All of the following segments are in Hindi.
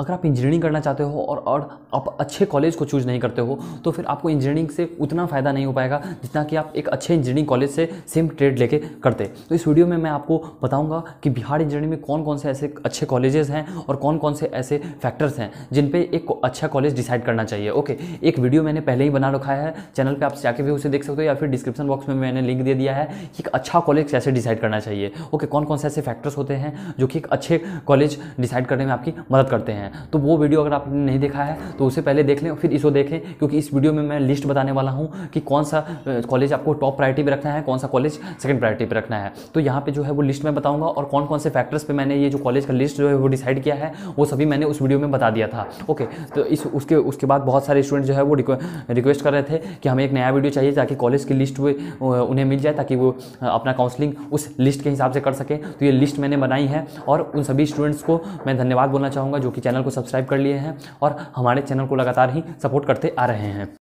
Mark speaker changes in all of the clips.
Speaker 1: अगर आप इंजीनियरिंग करना चाहते हो और और आप अच्छे कॉलेज को चूज़ नहीं करते हो तो फिर आपको इंजीनियरिंग से उतना फ़ायदा नहीं हो पाएगा जितना कि आप एक अच्छे इंजीनियरिंग कॉलेज से सेम ट्रेड लेके करते तो इस वीडियो में मैं आपको बताऊँगा कि बिहार इंजीनियरिंग में कौन कौन से ऐसे अच्छे कॉलेजेस हैं और कौन कौन से ऐसे फैक्टर्स हैं जिन पर एक अच्छा कॉलेज डिसाइड करना चाहिए ओके एक वीडियो मैंने पहले ही बना रखा है चैनल पर आप जाके भी उसे देख सकते हो या फिर डिस्क्रिप्शन बॉक्स में मैंने लिंक दे दिया है कि एक अच्छा कॉलेज कैसे डिसाइड करना चाहिए ओके कौन कौन से ऐसे फैक्टर्स होते हैं जो कि एक अच्छे कॉलेज डिसाइड करने में आपकी मदद करते हैं हैं तो वो वीडियो अगर आपने नहीं देखा है तो उसे पहले देख लें फिर इसको देखें क्योंकि इस वीडियो में मैं लिस्ट बताने वाला हूँ कि कौन सा कॉलेज आपको टॉप प्रायोरिटी पर रखना है कौन सा कॉलेज सेकंड प्रायोरिटी पर रखना है तो यहाँ पर जो है वो लिस्ट में बताऊँगा और कौन कौन से फैक्टर्स पर मैंने ये जो कॉलेज का लिस्ट जो है वो डिसाइड किया है वो सभी मैंने उस वीडियो में बता दिया था ओके तो इस उसके उसके बाद बहुत सारे स्टूडेंट जो है वो रिक्वेस्ट कर रहे थे कि हमें एक नया वीडियो चाहिए ताकि कॉलेज की लिस्ट उन्हें मिल जाए ताकि वो अपना काउंसलिंग उस लिस्ट के हिसाब से कर सकें तो ये लिस्ट मैंने बनाई है और उन सभी स्टूडेंट्स को मैं धन्यवाद बोलना चाहूँगा जो कि चैनल चैनल को सब्सक्राइब कर लिए हैं और हमारे चैनल को लगातार ही सपोर्ट करते आ रहे हैं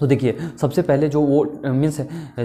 Speaker 1: तो देखिए सबसे पहले जो वो मीन्स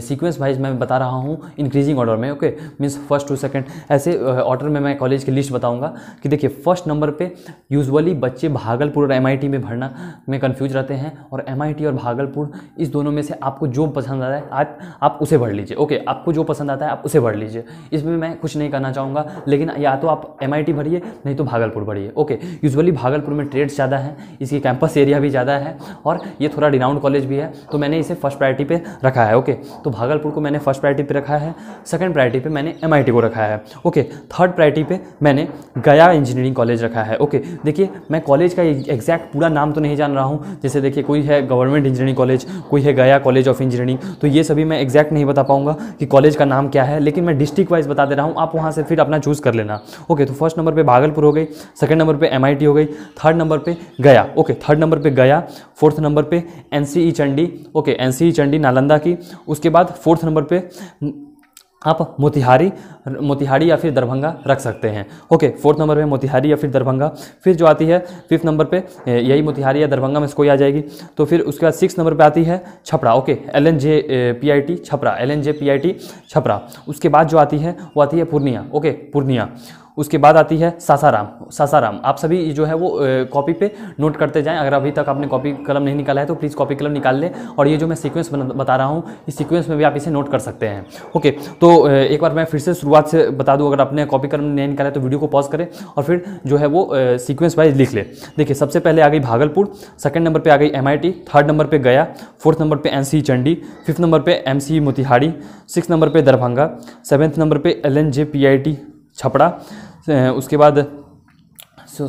Speaker 1: सीक्वेंस वाइज मैं बता रहा हूँ इंक्रीजिंग ऑर्डर में okay means first to second ऐसे ऑर्डर में मैं कॉलेज की लिस्ट बताऊंगा कि देखिए फर्स्ट नंबर पे यूजुअली बच्चे भागलपुर और एमआईटी में भरना में कंफ्यूज रहते हैं और एमआईटी और भागलपुर इस दोनों में से आपको जो पसंद आता है आप आप उसे भर लीजिए ओके आपको जो पसंद आता है आप उसे भर लीजिए इसमें मैं कुछ नहीं करना चाहूँगा लेकिन या तो आप एम भरिए नहीं तो भागलपुर भरिए ओके यूजअली भागलपुर में ट्रेड्स ज़्यादा हैं इसकी कैंपस एरिया भी ज़्यादा है और ये थोड़ा रिनाउंड कॉलेज भी लिया है तो मैंने इसे फर्स्ट प्रायरिटी पे रखा है ओके तो भागलपुर को मैंने फर्स्ट प्रायरिटी पे रखा है सेकंड प्रायरिटी पे मैंने एम को रखा है ओके थर्ड प्रायरिटी पे मैंने गया इंजीनियरिंग कॉलेज रखा है ओके देखिए मैं कॉलेज का एग्जैक्ट पूरा नाम तो नहीं जान रहा हूँ जैसे देखिए कोई है गवर्नमेंट इंजीनियरिंग कॉलेज कोई है गया कॉलेज ऑफ इंजीनियरिंग तो ये सभी मैं एग्जैक्ट नहीं बता पाऊँगा कि कॉलेज का नाम क्या है लेकिन मैं डिस्ट्रिक्ट वाइज बता दे रहा हूँ आप वहाँ से फिर अपना चूज़ कर लेना ओके तो फर्स्ट नंबर पर भागलपुर हो गई सेकेंड नंबर पर एम हो गई थर्ड नंबर पर गया ओके थर्ड नंबर पर गया फोर्थ नंबर पर N C Chandi okay NCE Chandi Nalanda की उसके बाद फोर्थ नंबर पे आप मोतिहारी मोतिहारी या फिर दरभंगा रख सकते हैं ओके फोर्थ नंबर में मोतिहारी या फिर दरभंगा फिर जो आती है फिफ्थ नंबर पे यही मोतिहारी या दरभंगा में इसको कोई आ जाएगी तो फिर उसके बाद सिक्स नंबर पे आती है Chhapra okay L N J P I T Chhapra L N J P I T Chhapra उसके बाद जो आती है वो आती है पूर्णिया ओके पूर्णिया उसके बाद आती है सासाराम सासाराम आप सभी जो है वो कॉपी पे नोट करते जाएं अगर अभी तक आपने कॉपी कलम नहीं निकाला है तो प्लीज़ कॉपी कलम निकाल लें और ये जो मैं सीक्वेंस बता रहा हूँ इस सीक्वेंस में भी आप इसे नोट कर सकते हैं ओके तो एक बार मैं फिर से शुरुआत से बता दूँ अगर आपने कॉपी कलम नहीं निकाला है तो वीडियो को पॉज करें और फिर जो है वो सीक्वेंस वाइज लिख लें देखिए सबसे पहले आ गई भागलपुर सेकेंड नंबर पर आ गई एम थर्ड नंबर पर गया फोर्थ नंबर पर एन चंडी फिफ्थ नंबर पर एम मोतिहारी सिक्स नंबर पर दरभंगा सेवन्थ नंबर पर एल एन छपड़ा उसके बाद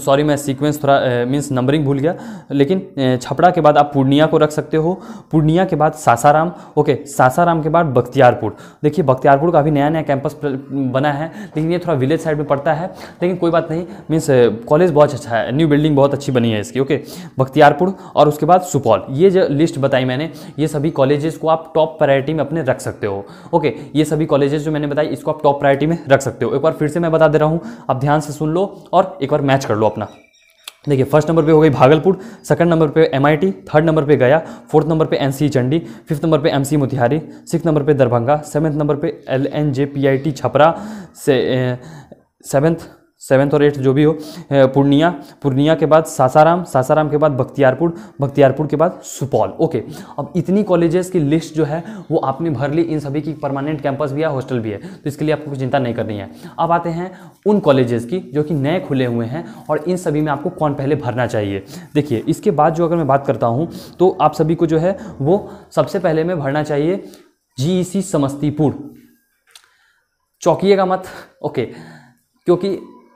Speaker 1: सॉरी मैं सीक्वेंस थोड़ा मीन्स नंबरिंग भूल गया लेकिन छपड़ा के बाद आप पूर्णिया को रख सकते हो पूर्णिया के बाद सासाराम ओके सासाराम के बाद बख्तियारपुर देखिए बख्तियारपुर का अभी नया नया कैंपस बना है लेकिन ये थोड़ा विलेज साइड में पड़ता है लेकिन कोई बात नहीं मीन्स कॉलेज बहुत अच्छा है न्यू बिल्डिंग बहुत अच्छी बनी है इसकी ओके बख्तियारपुर और उसके बाद सुपौल ये जो लिस्ट बताई मैंने ये सभी कॉलेजेस को आप टॉप प्रायोरिटी में अपने रख सकते हो ओके ये सभी कॉलेजेस जो मैंने बताई इसको आप टॉप प्रायोरिटी में रख सकते हो एक बार फिर से मैं बता दे रहा हूँ आप ध्यान से सुन लो और एक बार मैच कर लो अपना देखिए फर्स्ट नंबर पे हो गई भागलपुर सेकंड नंबर पे एमआईटी थर्ड नंबर पे गया फोर्थ नंबर पे एनसी चंडी फिफ्थ नंबर पे एमसी मोतिहारी सिक्स नंबर पे दरभंगा सेवन्थ नंबर पे L N J P I T Chhapra से सेवन्थ सेवन्थ और एट्थ जो भी हो पूर्णिया पूर्णिया के बाद सासाराम सासाराम के बाद बख्तियारपुर बख्तियारपुर के बाद सुपौल ओके अब इतनी कॉलेजेस की लिस्ट जो है वो आपने भर ली इन सभी की परमानेंट कैंपस भी है हॉस्टल भी है तो इसके लिए आपको कुछ चिंता नहीं करनी है अब आते हैं उन कॉलेजेस की जो कि नए खुले हुए हैं और इन सभी में आपको कौन पहले भरना चाहिए देखिए इसके बाद जो अगर मैं बात करता हूँ तो आप सभी को जो है वो सबसे पहले में भरना चाहिए जी e समस्तीपुर का मत ओके क्योंकि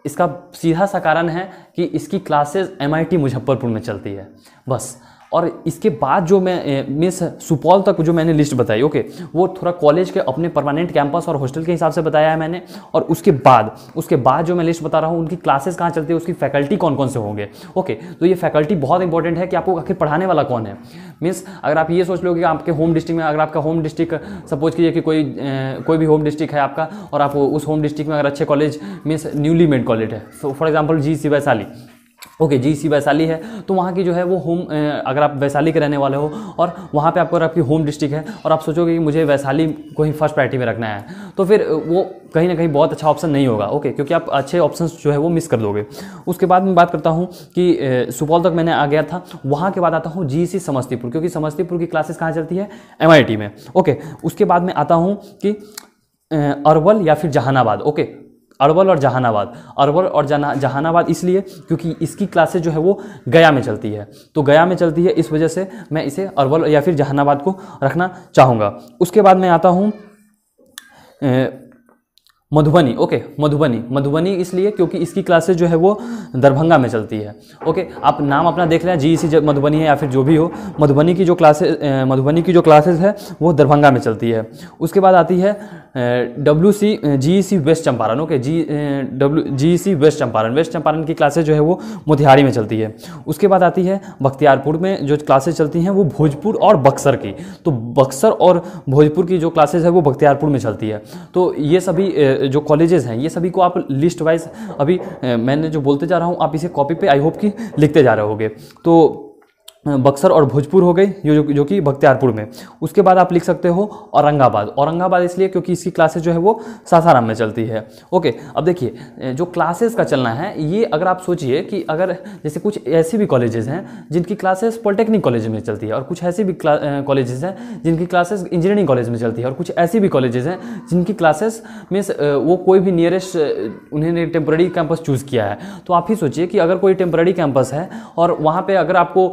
Speaker 1: इसका सीधा सा कारण है कि इसकी क्लासेस एम मुजफ्फरपुर में चलती है बस और इसके बाद जो मैं मिस सुपौल तक जो मैंने लिस्ट बताई ओके वो थोड़ा कॉलेज के अपने परमानेंट कैंपस और हॉस्टल के हिसाब से बताया है मैंने और उसके बाद उसके बाद जो मैं लिस्ट बता रहा हूँ उनकी क्लासेस कहाँ चलती है उसकी फैकल्टी कौन कौन से होंगे ओके तो ये फैकल्टी बहुत इंपॉर्टेंट है कि आपको आखिर पढ़ाने वाला कौन है मीन्स अगर आप ये सोच लो कि आपके होम डिस्ट्रिक्ट में अगर आपका होम डिस्ट्रिक्ट सपोज कीजिए कि कोई कोई भी होम डिस्ट्रिक्ट है आपका और आप उस होम डिस्ट्रिक्ट में अगर अच्छे college means newly made college है for example G C Vaishali okay G C Vaishali है तो वहाँ की जो है वो होम अगर आप वैशाली के रहने वाले हो और वहाँ पे आपको अगर आपकी होम डिस्ट्रिक्ट है और आप सोचोगे कि मुझे वैशाली को ही फर्स्ट प्रायरिटी में रखना है तो फिर वो कहीं ना कहीं बहुत अच्छा ऑप्शन नहीं होगा ओके क्योंकि आप अच्छे ऑप्शन जो है वो मिस कर दोगे उसके बाद मैं बात करता हूँ कि सुपौल तक मैंने आ गया था वहाँ के बाद आता हूँ जी समस्तीपुर क्योंकि समस्तीपुर की क्लासेस कहाँ चलती है एम में ओके उसके बाद मैं आता हूँ कि अरवल या फिर जहानाबाद ओके अरवल और जहानाबाद अरवल और जहानाबाद इसलिए क्योंकि इसकी क्लासेस जो है वो गया में चलती है तो गया में चलती है इस वजह से मैं इसे अरवल या फिर जहानाबाद को रखना चाहूँगा उसके बाद मैं आता हूँ मधुबनी ओके मधुबनी मधुबनी इसलिए क्योंकि इसकी क्लासेज जो है वो दरभंगा में चलती है ओके आप नाम अपना देख लें जी सी मधुबनी है या फिर जो भी हो मधुबनी की जो क्लासेज मधुबनी की जो क्लासेज है वो दरभंगा में चलती है उसके बाद आती है W C G C west Champaran okay G W G C west Champaran west Champaran की क्लासेज जो है वो मोतिहारी में चलती है उसके बाद आती है बख्तियारपुर में जो क्लासेज चलती हैं वो भोजपुर और बक्सर की तो बक्सर और भोजपुर की जो क्लासेज है वो बख्तियारपुर में चलती है तो ये सभी eh, जो कॉलेजेस हैं ये सभी को आप लिस्ट वाइज अभी eh, मैंने जो बोलते जा रहा हूँ आप इसे कॉपी पर आई होप कि लिखते जा रहे होगे तो बक्सर और भोजपुर हो गई जो जो कि बख्तियारपुर में उसके बाद आप लिख सकते हो औरंगाबाद औरंगाबाद इसलिए क्योंकि इसकी क्लासेस जो है वो सासाराम में चलती है ओके अब देखिए जो क्लासेस का चलना है ये अगर आप सोचिए कि अगर जैसे कुछ ऐसे भी कॉलेजेस हैं जिनकी क्लासेस पॉलिटेक्निक कॉलेज में चलती है और कुछ ऐसे भी कॉलेजेस हैं जिनकी क्लासेस इंजीनियरिंग कॉलेज में चलती है और कुछ ऐसी भी कॉलेजेस हैं जिनकी क्लासेस मीन्स वो कोई भी नियरेस्ट उन्होंने टेम्प्रेरी कैंपस चूज़ किया है तो आप ही सोचिए कि अगर कोई टेम्प्रेरी कैंपस है और वहाँ पर अगर आपको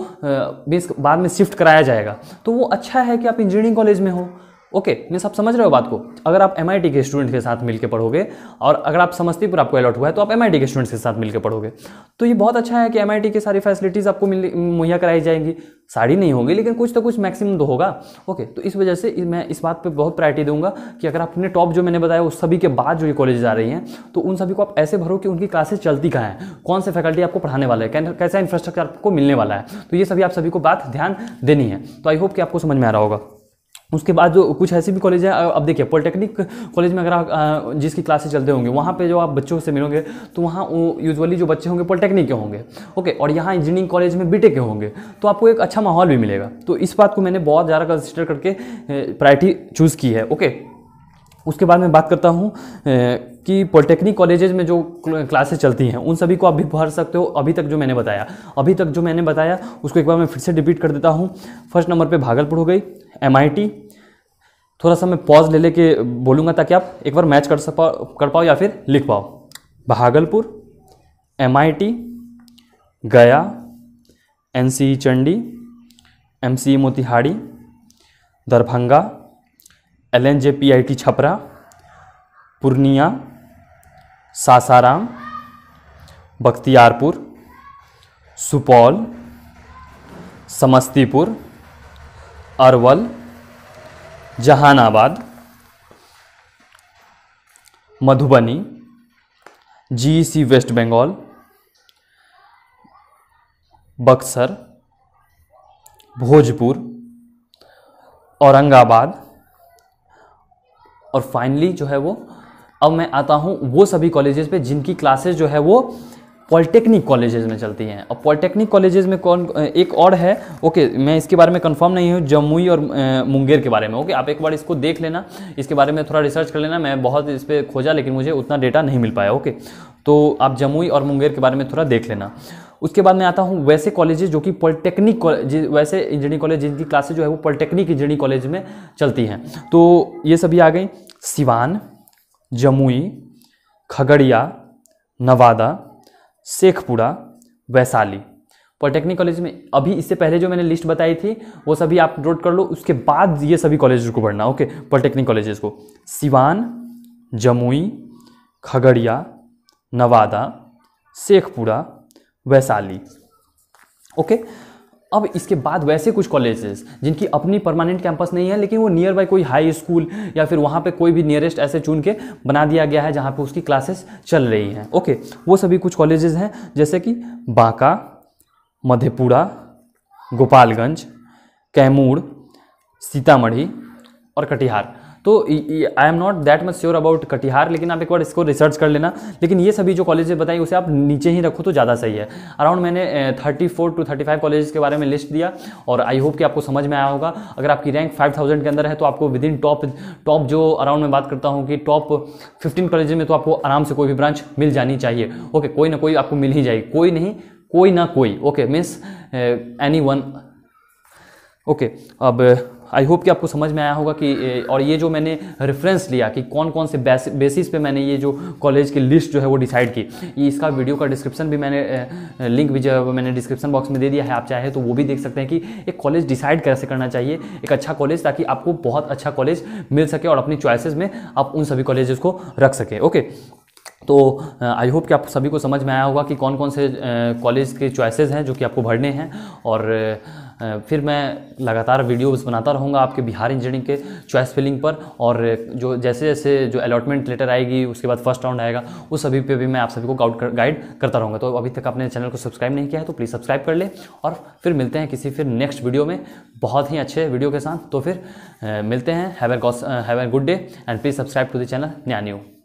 Speaker 1: बेस बाद में शिफ्ट कराया जाएगा तो वो अच्छा है कि आप इंजीनियरिंग कॉलेज में हो ओके okay, मीन्स आप समझ रहे हो बात को अगर आप एम के स्टूडेंट के साथ मिलकर पढ़ोगे और अगर आप समस्तीपुर आपको अलॉट हुआ है तो आप एम के स्टूडेंट्स के साथ मिलकर पढ़ोगे तो ये बहुत अच्छा है कि एम की सारी फैसिलिटीज़ आपको मिल मुहैया कराई जाएंगी सारी नहीं होंगी लेकिन कुछ तो कुछ मैक्सिमम तो होगा ओके तो इस वजह से मैं इस बात पर बहुत प्रायरिटी दूंगा कि अगर आपने टॉप जो मैंने बताया उस सभी के बाद जो ये कॉलेज आ रही हैं तो उन सभी को आप ऐसे भरो कि उनकी क्लासेस चलती कहाँ हैं कौन से फैकल्टी आपको पढ़ाने वाला है कैसा इंफ्रास्ट्रक्चर आपको मिलने वाला है तो ये सभी आप सभी को बात ध्यान देनी है तो आई होप कि आपको समझ में आ रहा होगा उसके बाद जो कुछ ऐसे भी कॉलेज है अब देखिए पॉलिटेक्निक कॉलेज में अगर आप जिसकी क्लासेस चलते होंगे वहाँ पे जो आप बच्चों से मिलोगे तो वहाँ यूजुअली जो बच्चे होंगे पॉलिटेक्निक के होंगे ओके और यहाँ इंजीनियरिंग कॉलेज में बीटेक के होंगे तो आपको एक अच्छा माहौल भी मिलेगा तो इस बात को मैंने बहुत ज़्यादा कंसिडर करके प्रायरिटी चूज़ की है ओके उसके बाद मैं बात करता हूँ कि पॉलिटेक्निक कॉलेजेस में जो क्लासेस चलती हैं उन सभी को आप भी भर सकते हो अभी तक जो मैंने बताया अभी तक जो मैंने बताया उसको एक बार मैं फिर से रिपीट कर देता हूँ फर्स्ट नंबर पर भागलपुर हो गई एम थोड़ा सा मैं पॉज ले लेके बोलूँगा ताकि आप एक बार मैच कर सपा कर पाओ या फिर लिख पाओ Bhagalpur M Gaya N e Chandi M e Motihari Darbhanga L N J P I T Chhapra Purnia Sasaram Bakhtiyarpur Supaul Samastipur Arwal Jehanabad Madhubani GEC West Bengal Buxar Bhojpur Aurangabad और फाइनली जो है वो अब मैं आता हूँ वो सभी कॉलेजेस पे जिनकी क्लासेज जो है वो पॉलिटेक्निक कॉलेजेस में चलती हैं और पॉलिटेक्निक कॉलेजेस में कौन एक और है ओके मैं इसके बारे में कंफर्म नहीं हूँ जमुई और मुंगेर के बारे में ओके आप एक बार इसको देख लेना इसके बारे में थोड़ा रिसर्च कर लेना मैं बहुत इस पर खोजा लेकिन मुझे उतना डेटा नहीं मिल पाया ओके तो आप जमुई और मुंगेर के बारे में थोड़ा देख लेना उसके बाद मैं आता हूँ वैसे कॉलेजेस जो कि पॉलिटेक्निक वैसे इंजीनियरिंग कॉलेज जिनकी क्लासेज जो है वो पॉलिटेक्निक इंजीनियरिंग कॉलेज में चलती हैं तो ये सभी आ गई सिवान जमुई खगड़िया नवादा शेखपुरा वैशाली पॉलिटेक्निक कॉलेज में अभी इससे पहले जो मैंने लिस्ट बताई थी वो सभी आप नोट कर लो उसके बाद ये सभी कॉलेज को पढ़ना ओके पॉलिटेक्निक कॉलेजेस को सिवान जमुई खगड़िया नवादा शेखपुरा वैशाली ओके अब इसके बाद वैसे कुछ कॉलेजेस जिनकी अपनी परमानेंट कैंपस नहीं है लेकिन वो नियर बाई कोई हाई स्कूल या फिर वहाँ पे कोई भी नियरेस्ट ऐसे चुन के बना दिया गया है जहाँ पे उसकी क्लासेस चल रही हैं ओके वो सभी कुछ कॉलेजेस हैं जैसे कि बांका मधेपुरा गोपालगंज कैमूर सीतामढ़ी और कटिहार तो I am not that much sure about Katihar लेकिन आप एक बार इसको रिसर्च कर लेना लेकिन ये सभी जो कॉलेजेस बताई उसे आप नीचे ही रखो तो ज़्यादा सही है अराउंड मैंने thirty four to thirty five college के बारे में लिस्ट दिया और आई होप कि आपको समझ में आया होगा अगर आपकी रैंक फाइव थाउजेंड के अंदर है तो आपको विद इन टॉप टॉप जो अराउंड में बात करता हूँ कि टॉप फिफ्टीन कॉलेज में तो आपको आराम से कोई भी ब्रांच मिल जानी चाहिए ओके कोई ना कोई आपको मिल ही जाएगी कोई नहीं कोई ना कोई okay means any one okay अब आई होप कि आपको समझ में आया होगा कि और ये जो मैंने रेफरेंस लिया कि कौन कौन से बेसिस पे मैंने ये जो कॉलेज की लिस्ट जो है वो डिसाइड की ये इसका वीडियो का डिस्क्रिप्शन भी मैंने लिंक भी जो है मैंने डिस्क्रिप्शन बॉक्स में दे दिया है आप चाहे तो वो भी देख सकते हैं कि एक कॉलेज डिसाइड कैसे करना चाहिए एक अच्छा कॉलेज ताकि आपको बहुत अच्छा कॉलेज मिल सके और अपनी चॉइसिस में आप उन सभी कॉलेजेस को रख सकें ओके तो आई होप कि आप सभी को समझ में आया होगा कि कौन कौन से कॉलेज के चॉइसेस हैं जो कि आपको भरने हैं और फिर मैं लगातार वीडियोस बनाता रहूँगा आपके बिहार इंजीनियरिंग के चॉइस फिलिंग पर और जो जैसे जैसे जो अलॉटमेंट लेटर आएगी उसके बाद फर्स्ट राउंड आएगा उस सभी पे भी मैं आप सभी को गाउड कर, गाइड करता रहूँगा तो अभी तक आपने चैनल को सब्सक्राइब नहीं किया है तो प्लीज़ सब्सक्राइब कर ले और फिर मिलते हैं किसी फिर नेक्स्ट वीडियो में बहुत ही अच्छे वीडियो के साथ तो फिर मिलते हैं have a have a good day and please subscribe to the channel न्या न्यू